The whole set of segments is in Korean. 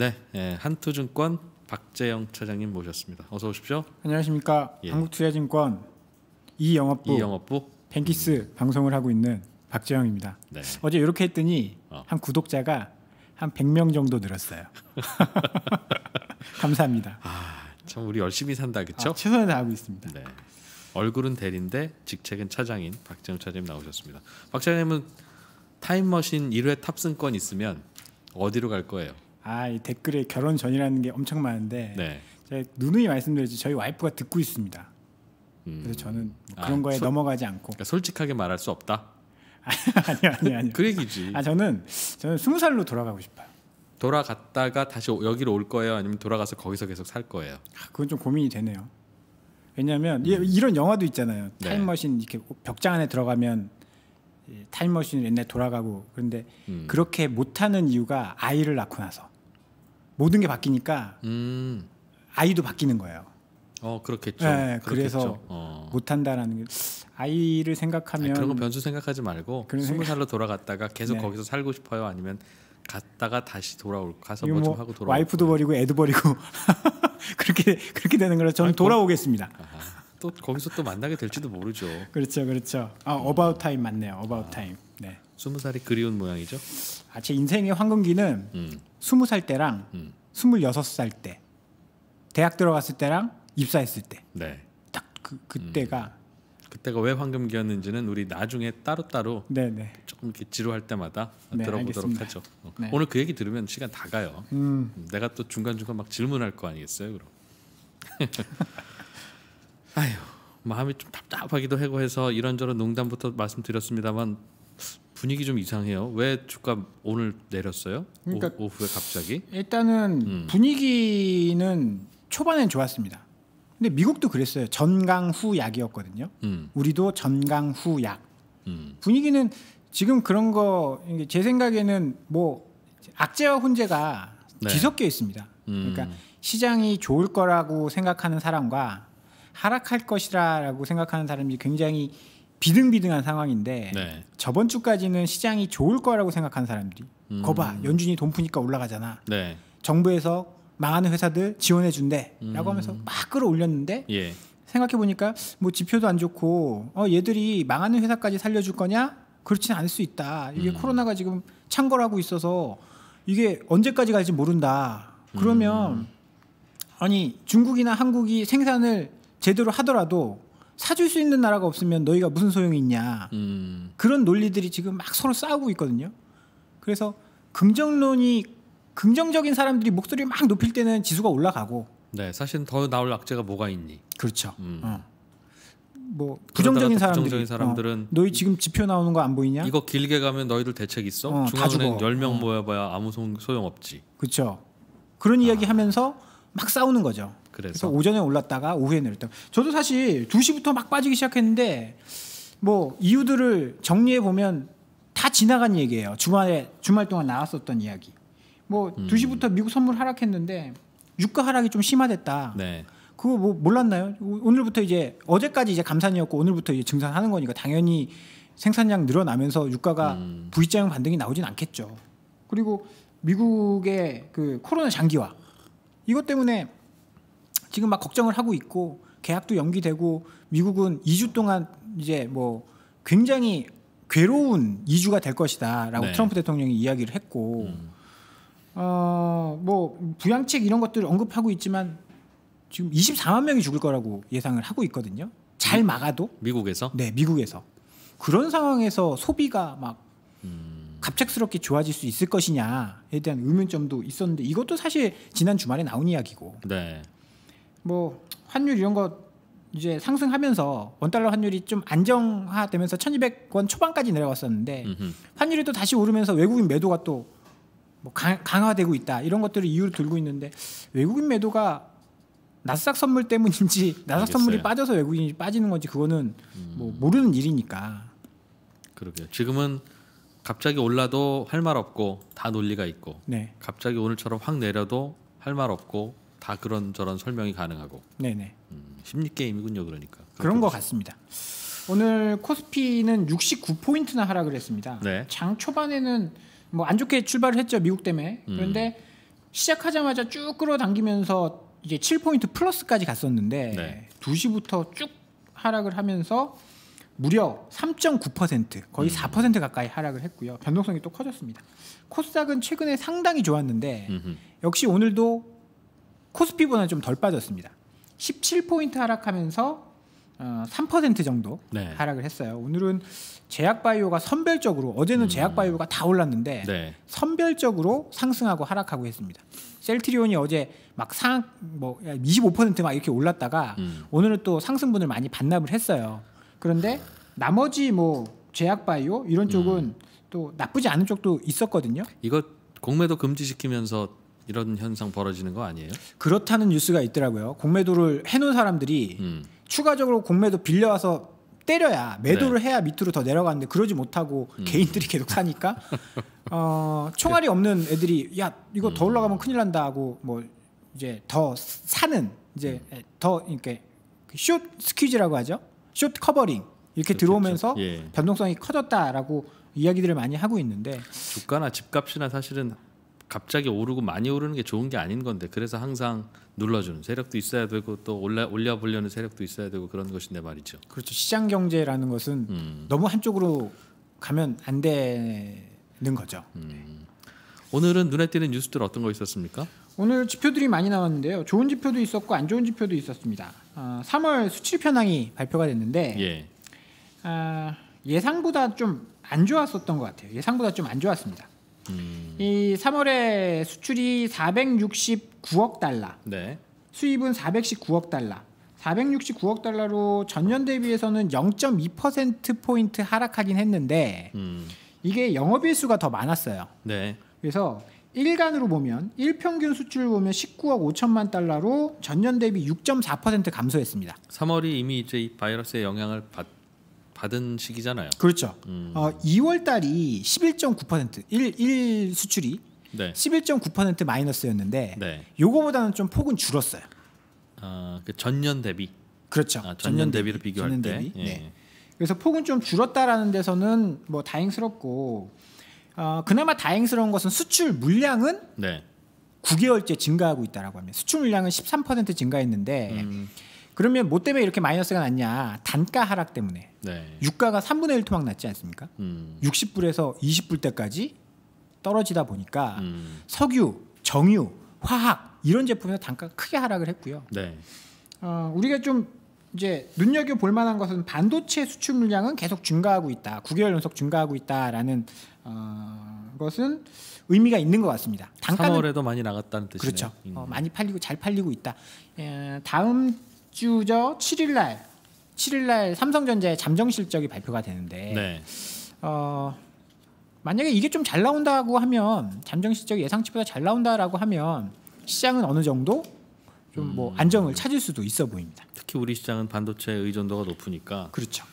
네, 예, 한투증권 박재영 차장님 모셨습니다. 어서 오십시오. 안녕하십니까. 예. 한국투자증권 이영업부, 이영업부 뱅키스 음. 방송을 하고 있는 박재영입니다. 네. 어제 이렇게 했더니 어. 한 구독자가 한 100명 정도 늘었어요. 감사합니다. 아, 참 우리 열심히 산다 그렇죠? 아, 최선을 다하고 있습니다. 네. 얼굴은 대리인데 직책은 차장인 박재영 차장님 나오셨습니다. 박 차장님은 타임머신 1회 탑승권 있으면 어디로 갈 거예요? 아이 댓글에 결혼 전이라는 게 엄청 많은데 네. 제가 누누이 말씀드렸지 저희 와이프가 듣고 있습니다. 음. 그래서 저는 뭐 아, 그런 아, 거에 소, 넘어가지 않고 그러니까 솔직하게 말할 수 없다. 아니요 아니요 아니요. 그 얘기지. 아 저는 저는 스무 살로 돌아가고 싶어요. 돌아갔다가 다시 여기로 올 거예요? 아니면 돌아가서 거기서 계속 살 거예요? 아, 그건 좀 고민이 되네요. 왜냐하면 음. 이런 영화도 있잖아요. 네. 타임머신 네. 이렇게 벽장 안에 들어가면 타임머신을 옛날 돌아가고 그런데 음. 그렇게 못하는 이유가 아이를 낳고 나서 모든 게 바뀌니까 음. 아이도 바뀌는 거예요. 어 그렇겠죠. 네, 그렇겠죠. 그래서 어. 못한다라는 게 아이를 생각하면 아니, 그런 거 변수 생각하지 말고 스무 살로 돌아갔다가 계속 네. 거기서 살고 싶어요 아니면 갔다가 다시 돌아올 가서 뭐좀 뭐 하고 돌아 와이프도 버리고 애도 버리고 그렇게 그렇게 되는 거라 저는 아니, 돌아오겠습니다. 아, 또 거기서 또 만나게 될지도 모르죠. 그렇죠, 그렇죠. 아 어바웃 음. 타임 맞네요. 어바웃 타임. 아. 네. 스무 살이 그리운 모양이죠? 아, 제 인생의 황금기는 음. 스무 음. 살 때랑 음. 스물여섯 음. 살때 대학 들어갔을 때랑 입사했을 때. 네. 딱 그, 그때가 음. 그때가 왜 황금기였는지는 우리 나중에 따로따로 네네. 네. 조금 이렇게 지루할 때마다 네, 들어보도록 알겠습니다. 하죠. 어, 네. 오늘 그 얘기 들으면 시간 다 가요. 음. 내가 또 중간중간 막 질문할 거 아니겠어요, 그럼. 아휴, 마음이 좀 답답하기도 하고 해서 이런저런 농담부터 말씀드렸습니다만 분위기 좀 이상해요. 왜 주가 오늘 내렸어요? 그러니까 오, 후에 갑자기? 일단은 음. 분위기는 초반엔 좋았습니다. 근데 미국도 그랬어요. 전강 후 약이었거든요. 음. 우리도 전강 후 약. 음. 분위기는 지금 그런 거 제 생각에는 뭐 악재와 혼재가 네. 뒤섞여 있습니다. 그러니까 음. 시장이 좋을 거라고 생각하는 사람과 하락할 것이라고 생각하는 사람이 굉장히 비등비등한 상황인데 네. 저번 주까지는 시장이 좋을 거라고 생각한 사람들이 음. 거봐 연준이 돈 푸니까 올라가잖아. 네. 정부에서 망하는 회사들 지원해 준대라고 음. 하면서 막 끌어올렸는데 예. 생각해 보니까 뭐 지표도 안 좋고 어 얘들이 망하는 회사까지 살려줄 거냐? 그렇지는 않을 수 있다. 이게 음. 코로나가 지금 창궐하고 있어서 이게 언제까지 갈지 모른다. 그러면 음. 아니 중국이나 한국이 생산을 제대로 하더라도 사줄 수 있는 나라가 없으면 너희가 무슨 소용이 있냐 음. 그런 논리들이 지금 막 서로 싸우고 있거든요. 그래서 긍정론이 긍정적인 사람들이 목소리 막 높일 때는 지수가 올라가고 네 사실 더 나올 악재가 뭐가 있니? 그렇죠. 음. 어. 뭐 부정적인 사람들이 사람들은 어, 너희 지금 지표 나오는 거 안 보이냐? 이거 길게 가면 너희들 대책 있어? 어, 중앙은행 10명 어. 모여봐야 아무 소용 없지. 그렇죠. 그런 이야기 아. 하면서 막 싸우는 거죠. 그래서, 그래서 오전에 올랐다가 오후에 내렸다. 저도 사실 2시부터 막 빠지기 시작했는데 뭐 이유들을 정리해 보면 다 지나간 얘기예요. 주말에 주말 동안 나왔었던 이야기. 뭐 음. 2시부터 미국 선물 하락했는데 유가 하락이 좀 심화됐다. 네. 그거 뭐 몰랐나요? 오늘부터 이제 어제까지 이제 감산이었고 오늘부터 이제 증산하는 거니까 당연히 생산량 늘어나면서 유가가 음. V자형 반등이 나오진 않겠죠. 그리고 미국의 그 코로나 장기화 이것 때문에 지금 막 걱정을 하고 있고 계약도 연기되고 미국은 2주 동안 이제 뭐 굉장히 괴로운 2주가 될 것이다라고 네. 트럼프 대통령이 이야기를 했고 음. 어뭐 부양책 이런 것들을 언급하고 있지만 지금 24만 명이 죽을 거라고 예상을 하고 있거든요. 잘 막아도 미국에서 네 미국에서 그런 상황에서 소비가 막 음. 갑작스럽게 좋아질 수 있을 것이냐에 대한 의문점도 있었는데 이것도 사실 지난 주말에 나온 이야기고 네. 뭐 환율 이런 거 이제 상승하면서 원달러 환율이 좀 안정화되면서 1200원 초반까지 내려갔었는데 음흠. 환율이 또 다시 오르면서 외국인 매도가 또뭐 강화되고 있다 이런 것들을 이유로 들고 있는데 외국인 매도가 나스닥 선물 때문인지 나스닥 선물이 빠져서 외국인이 빠지는 건지 그거는 뭐 음. 뭐 모르는 일이니까 그러게요 지금은 갑자기 올라도 할 말 없고 다 논리가 있고 네. 갑자기 오늘처럼 확 내려도 할 말 없고 다 그런 저런 설명이 가능하고. 네네. 음, 심리 게임이군요, 그러니까. 그런 것 같습니다. 오늘 코스피는 69포인트나 하락을 했습니다. 네. 장 초반에는 뭐 안 좋게 출발을 했죠 미국 때문에. 그런데 음. 시작하자마자 쭉 끌어당기면서 이제 7포인트 플러스까지 갔었는데 네. 2시부터 쭉 하락을 하면서 무려 3.9% 거의 음. 4% 가까이 하락을 했고요. 변동성이 또 커졌습니다. 코스닥은 최근에 상당히 좋았는데 음흠. 역시 오늘도 코스피보다는 좀 덜 빠졌습니다. 17포인트 하락하면서 3% 어, 정도 네. 하락을 했어요. 오늘은 제약바이오가 선별적으로 어제는 음. 제약바이오가 다 올랐는데 네. 선별적으로 상승하고 하락하고 했습니다. 셀트리온이 어제 막 상 뭐 25%막 이렇게 올랐다가 음. 오늘은 또 상승분을 많이 반납을 했어요. 그런데 나머지 뭐 제약바이오 이런 쪽은 음. 또 나쁘지 않은 쪽도 있었거든요. 이거 공매도 금지시키면서 이런 현상 벌어지는 거 아니에요? 그렇다는 뉴스가 있더라고요. 공매도를 해놓은 사람들이 음. 추가적으로 공매도 빌려와서 때려야 매도를 네. 해야 밑으로 더 내려가는데 그러지 못하고 음. 개인들이 계속 사니까 어, 총알이 네. 없는 애들이 야 이거 음. 더 올라가면 큰일 난다 하고 뭐 이제 더 사는 이제 음. 더 이렇게 숏 그 스퀴즈라고 하죠. 숏 커버링 이렇게 그렇겠죠. 들어오면서 예. 변동성이 커졌다라고 이야기들을 많이 하고 있는데 주가나 집값이나 사실은 갑자기 오르고 많이 오르는 게 좋은 게 아닌 건데 그래서 항상 눌러주는 세력도 있어야 되고 또 올라 올려보려는 세력도 있어야 되고 그런 것인데 말이죠. 그렇죠. 시장 경제라는 것은 음. 너무 한쪽으로 가면 안 되는 거죠. 음. 오늘은 눈에 띄는 뉴스들 어떤 거 있었습니까? 오늘 지표들이 많이 나왔는데요. 좋은 지표도 있었고 안 좋은 지표도 있었습니다. 아, 3월 수출 편향이 발표가 됐는데 예. 아, 예상보다 좀 안 좋았었던 것 같아요. 예상보다 좀 안 좋았습니다. 음. 이 3월에 수출이 469억 달러, 네. 수입은 419억 달러. 469억 달러로 전년 대비해서는 0.2% 포인트 하락하긴 했는데 음. 이게 영업일수가 더 많았어요. 네. 그래서 일간으로 보면 일평균 수출 을 보면 19억 5천만 달러로 전년 대비 6.4% 감소했습니다. 3월이 이미 이제 바이러스의 영향을 받 받은 시기잖아요. 그렇죠. 음. 어, 2월 달이 11.9% 1, 1 수출이 네. 11.9% 마이너스였는데 네. 요거보다는 좀 폭은 줄었어요. 아, 그 전년 대비. 그렇죠. 아, 전년, 전년 대비, 를 비교할 전년 때. 대비. 예. 네. 그래서 폭은 좀 줄었다라는 데서는 뭐 다행스럽고 어, 그나마 다행스러운 것은 수출 물량은 네. 9개월째 증가하고 있다라고 합니다. 수출 물량은 13% 증가했는데 음. 그러면 뭐 때문에 이렇게 마이너스가 났냐? 단가 하락 때문에. 네. 유가가 3분의 1 토막 났지 않습니까? 음. 60불에서 20불 때까지 떨어지다 보니까 음. 석유, 정유, 화학 이런 제품에서 단가가 크게 하락을 했고요. 네. 어, 우리가 좀 이제 눈여겨 볼 만한 것은 반도체 수출 물량은 계속 증가하고 있다. 9개월 연속 증가하고 있다라는 어, 것은 의미가 있는 것 같습니다. 단가는 3월에도 많이 나갔다는 뜻이네요. 그렇죠. 어, 음. 많이 팔리고 잘 팔리고 있다. 에, 예, 다음 주저 7일 날 7일 날 삼성전자의 잠정 실적이 발표가 되는데 네. 어, 만약에 이게 좀 잘 나온다고 하면 잠정 실적이 예상치보다 잘 나온다라고 하면 시장은 어느 정도 좀뭐 음. 안정을 찾을 수도 있어 보입니다. 특히 우리 시장은 반도체 의존도가 높으니까 그렇죠.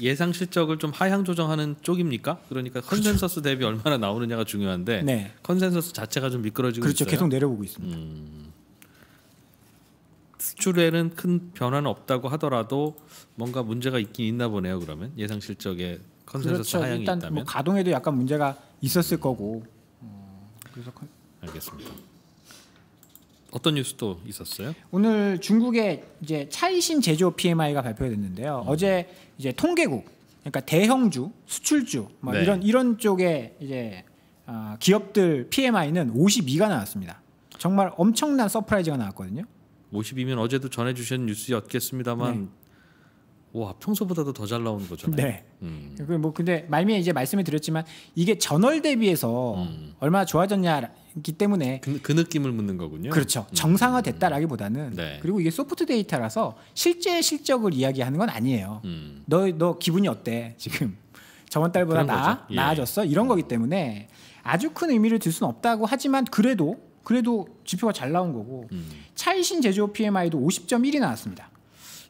예상 실적을 좀 하향 조정하는 쪽입니까? 그러니까 그렇죠. 컨센서스 그렇죠. 대비 얼마나 나오느냐가 중요한데 네. 컨센서스 자체가 좀 미끄러지고 그렇죠. 있어요. 계속 내려오고 있습니다. 음. 수출에는 큰 변화는 없다고 하더라도 뭔가 문제가 있긴 있나 보네요. 그러면 예상 실적에 컨센서스 그렇죠. 하향이 일단 있다면 뭐 가동에도 약간 문제가 있었을 거고. 음, 그래서 컨... 알겠습니다. 어떤 뉴스도 있었어요? 오늘 중국의 이제 차이신 제조 PMI가 발표됐는데요. 음. 어제 이제 통계국 그러니까 대형주, 수출주 뭐 네. 이런 이런 쪽에 이제 아, 기업들 PMI는 52가 나왔습니다. 정말 엄청난 서프라이즈가 나왔거든요. 50이면 어제도 전해 주신 뉴스였겠습니다만 네. 와 평소보다도 더 잘 나오는 거잖아요. 네. 음. 그 뭐 근데 말미에 이제 말씀을 드렸지만 이게 전월 대비해서 음. 얼마나 좋아졌냐기 때문에 그, 그, 느낌을 묻는 거군요. 그렇죠. 음. 정상화됐다라기보다는 네. 그리고 이게 소프트 데이터라서 실제 실적을 이야기하는 건 아니에요. 너너 음. 너 기분이 어때 지금? 저번 달보다 나 예. 나아졌어 이런 거기 때문에 아주 큰 의미를 둘 수는 없다고 하지만 그래도 그래도 지표가 잘 나온 거고 음. 차이신 제조업 PMI도 50.1이 나왔습니다.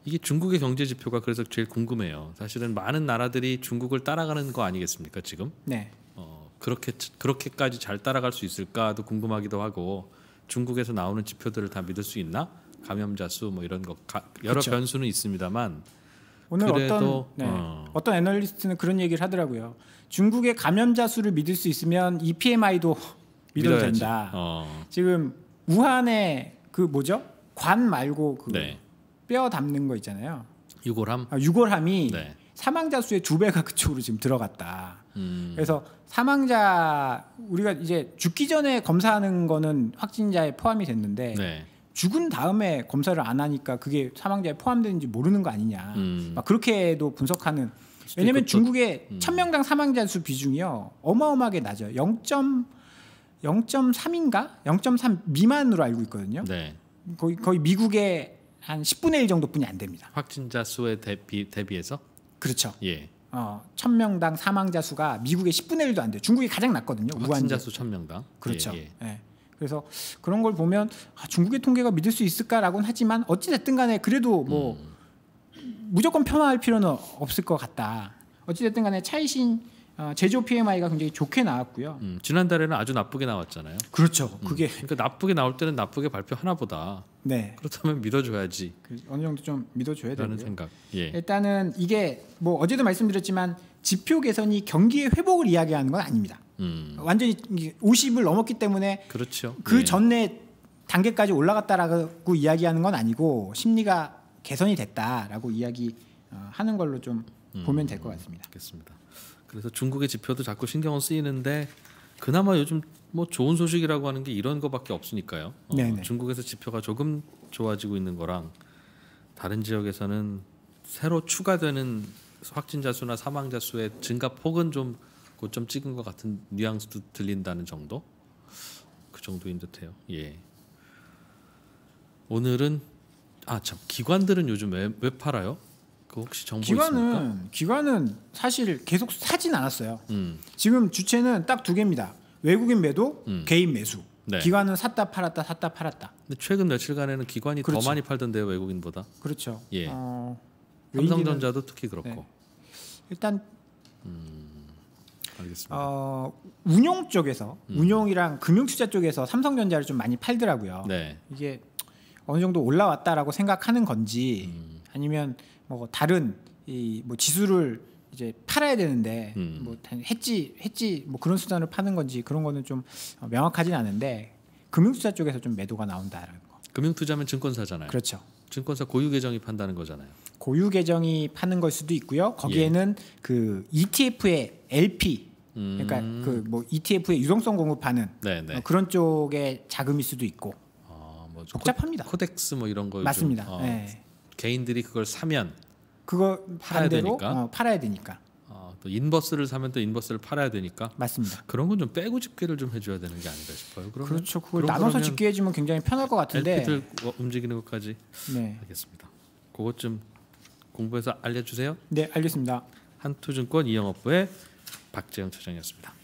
이게 중국의 경제 지표가 그래서 제일 궁금해요. 사실은 많은 나라들이 중국을 따라가는 거 아니겠습니까 지금? 네. 어, 그렇게 그렇게까지 잘 따라갈 수 있을까도 궁금하기도 하고 중국에서 나오는 지표들을 다 믿을 수 있나? 감염자 수 뭐 이런 거 가, 여러 그렇 변수는 있습니다만 오늘 그래도, 어떤 네, 어. 어떤 애널리스트는 그런 얘기를 하더라고요. 중국의 감염자 수를 믿을 수 있으면 이 p m i 도 믿어도 어야 된다. 어. 지금 우한의 그 뭐죠? 관 말고 그 네. 뼈 담는 거 있잖아요. 유골함. 아, 유골함이 네. 사망자 수의 두 배가 그쪽으로 지금 들어갔다. 음. 그래서 사망자 우리가 이제 죽기 전에 검사하는 거는 확진자에 포함이 됐는데 네. 죽은 다음에 검사를 안 하니까 그게 사망자에 포함되는지 모르는 거 아니냐. 음. 막 그렇게도 분석하는. 왜냐하면 중국의 음. 천명당 사망자 수 비중이요 어마어마하게 낮아요. 0. 0.3인가 0.3 미만으로 알고 있거든요. 네. 거의 거의 미국의 한 10분의 1 정도뿐이 안 됩니다. 확진자 수에 대비 대비해서 그렇죠. 예. 어, 1000명당 사망자 수가 미국의 10분의 1도 안 돼요. 중국이 가장 낮거든요. 아, 확진자 수 1000명당. 그렇죠. 예, 예. 예. 그래서 그런 걸 보면 아, 중국의 통계가 믿을 수 있을까라고는 하지만 어찌 됐든 간에 그래도 뭐 음. 무조건 폄하할 필요는 없을 것 같다. 어찌 됐든 간에 차이신 어, 제조 PMI가 굉장히 좋게 나왔고요. 음, 지난달에는 아주 나쁘게 나왔잖아요. 그렇죠. 음, 그게 그러니까 나쁘게 나올 때는 나쁘게 발표하나 보다. 네. 그렇다면 믿어줘야지. 그, 어느 정도 좀 믿어줘야 되는 생각. 예. 일단은 이게 뭐 어제도 말씀드렸지만 지표 개선이 경기의 회복을 이야기하는 건 아닙니다. 음. 완전히 50을 넘었기 때문에 그렇죠. 그 예. 전에 단계까지 올라갔다라고 이야기하는 건 아니고 심리가 개선이 됐다라고 이야기하는 어, 걸로 좀 음. 보면 될 것 같습니다. 알겠습니다. 그래서 중국의 지표도 자꾸 신경을 쓰이는데 그나마 요즘 뭐 좋은 소식이라고 하는 게 이런 거밖에 없으니까요. 어, 중국에서 지표가 조금 좋아지고 있는 거랑 다른 지역에서는 새로 추가되는 확진자 수나 사망자 수의 증가 폭은 좀 고점 찍은 것 같은 뉘앙스도 들린다는 정도 그 정도인 듯해요. 예. 오늘은 아 참 기관들은 요즘 왜, 왜 팔아요? 그 혹시 정보 기관은 있습니까? 기관은 사실 계속 사진 않았어요. 음. 지금 주체는 딱 두 개입니다. 외국인 매도, 음. 개인 매수. 네. 기관은 샀다 팔았다 샀다 팔았다. 근데 최근 며칠간에는 기관이 그렇죠. 더 많이 팔던데요 외국인보다. 그렇죠. 예. 어, 삼성전자도 특히 그렇고. 네. 일단 음, 알겠습니다. 어, 운용 쪽에서 음. 운용이랑 금융투자 쪽에서 삼성전자를 좀 많이 팔더라고요. 네. 이게 어느 정도 올라왔다라고 생각하는 건지 음. 아니면 뭐 다른 이 뭐 지수를 이제 팔아야 되는데 음. 뭐 했지 했지 뭐 그런 수단을 파는 건지 그런 거는 좀 어, 명확하진 않은데 금융투자 쪽에서 좀 매도가 나온다라는 거. 금융투자면 증권사잖아요. 그렇죠. 증권사 고유 계정이 판다는 거잖아요. 고유 계정이 파는 걸 수도 있고요. 거기에는 예. 그 ETF의 LP 그러니까 음. 그러니까 그뭐 ETF의 유동성 공급하는 네네. 어, 그런 쪽의 자금일 수도 있고 아, 뭐 복잡합니다. 코덱스 뭐 이런 거 맞습니다. 어. 네. 개인들이 그걸 사면 그거 팔아야 되니까 어, 팔아야 되니까. 어, 또 인버스를 사면 또 인버스를 팔아야 되니까. 맞습니다. 그런 건 좀 빼고 집계를 좀 해줘야 되는 게 아닌가 싶어요. 그러면, 그렇죠. 그걸 나눠서 집계해주면 굉장히 편할 것 같은데. LP들 움직이는 것까지. 네. 알겠습니다. 그것 좀 공부해서 알려주세요. 네, 알겠습니다. 한투증권 이영업부의 박재영 차장이었습니다.